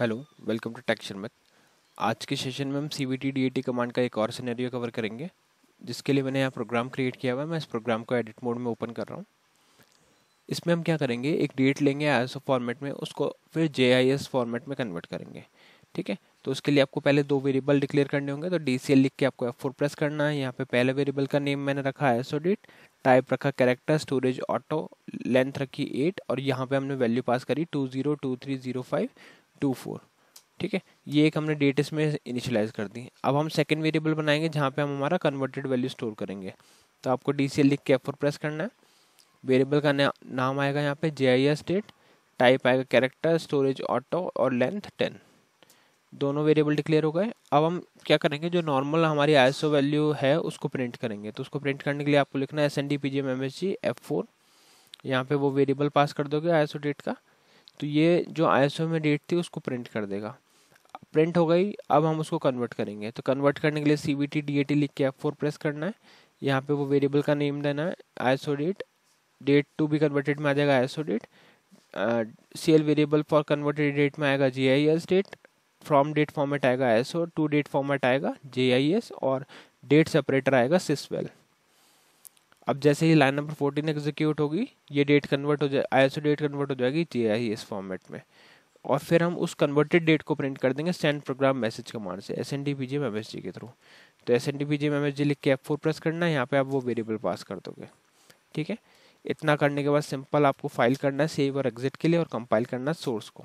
hello welcome to tech Sharmit आज के session में हम C B T D A T command का एक और सिनेरियो कवर करेंगे जिसके लिए मैंने यहाँ प्रोग्राम क्रिएट किया हुआ है मैं इस प्रोग्राम को एडिट मोड में ओपन कर रहा हूँ इसमें हम क्या करेंगे एक डेट लेंगे आई फॉर्मेट में उसको फिर जे आई एस फॉर्मेट में कन्वर्ट करेंगे ठीक है तो उसके लिए आपको पहले दो वेरिएबल डिक्लेयर करने होंगे तो डी सी एल लिख के आपको एफ फोर प्रेस करना है यहाँ पे पहले वेरिएबल का नेम मैंने रखा है सो डेट टाइप रखा कैरेक्टर स्टोरेज ऑटो लेंथ रखी एट और यहाँ पे हमने वैल्यू पास करी two zero two three zero five two four ठीक है ये एक हमने डेट इसमें इनिशलाइज कर दी अब हम सेकेंड वेरिएबल बनाएंगे जहाँ पे हम हमारा कन्वर्टेड वैल्यू स्टोर करेंगे तो आपको डी सी एल लिख के एफ फोर प्रेस करना है वेरिएबल का नाम आएगा यहाँ पे J I S date type आएगा कैरेक्टर स्टोरेज ऑटो और लेंथ टेन दोनों वेरिएबल डिक्लेयर हो गए अब हम क्या करेंगे जो नॉर्मल हमारी आई एस ओ वैल्यू है उसको प्रिंट करेंगे तो उसको प्रिंट करने के लिए आपको लिखना है S N D P G M M S G F four यहाँ पे वो वेरिएबल पास कर दोगे आई एस ओ डेट का तो ये जो आई में डेट थी उसको प्रिंट कर देगा प्रिंट हो गई अब हम उसको कन्वर्ट करेंगे तो कन्वर्ट करने के लिए C B T D A T लिख के एफ फोर प्रेस करना है यहाँ पे वो वेरिएबल का नेम देना है I S O date date to be converted में आ जाएगा I S O date C L variable for converted date में आएगा G I S date from date format आएगा I S O to date format आएगा J I S और date separator आएगा सिसवेल अब जैसे ही लाइन नंबर फोर्टीन एग्जीक्यूट होगी ये डेट कन्वर्ट हो जाए आई डेट कन्वर्ट हो जाएगी जे आई एस फॉर्मेट में और फिर हम उस कन्वर्टेड डेट को प्रिंट कर देंगे सेंड प्रोग्राम मैसेज कमांड से S N D P G M S G के थ्रू तो S N D P G M S G लिख के एफ फोर प्रेस करना है यहाँ पे आप वो वेरिएबल पास कर दोगे ठीक है इतना करने के बाद सिंपल आपको फाइल करना है सेव और एग्जिट के लिए और कंपाइल करना है सोर्स को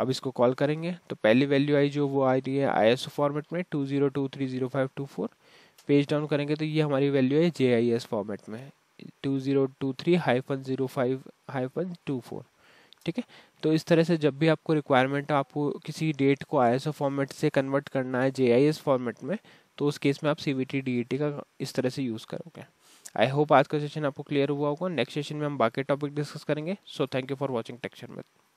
अब इसको कॉल करेंगे तो पहली वैल्यू आई जो वो आ रही है आई एस फॉर्मेट में two zero two three zero five two four page down करेंगे तो ये हमारी वैल्यू है जे आई एस फॉर्मेट में two zero two three hyphen zero five hyphen two four ठीक है तो इस तरह से जब भी आपको रिक्वायरमेंट आपको किसी डेट को आई फॉर्मेट से कन्वर्ट करना है जे फॉर्मेट में तो उस केस में आप सी वी e का इस तरह से यूज़ करोगे आई होप आज का सेशन आपको क्लियर हुआ होगा नेक्स्ट सेशन में हम बाकी टॉपिक डिस्कस करेंगे so thank you for watching टेक्चर में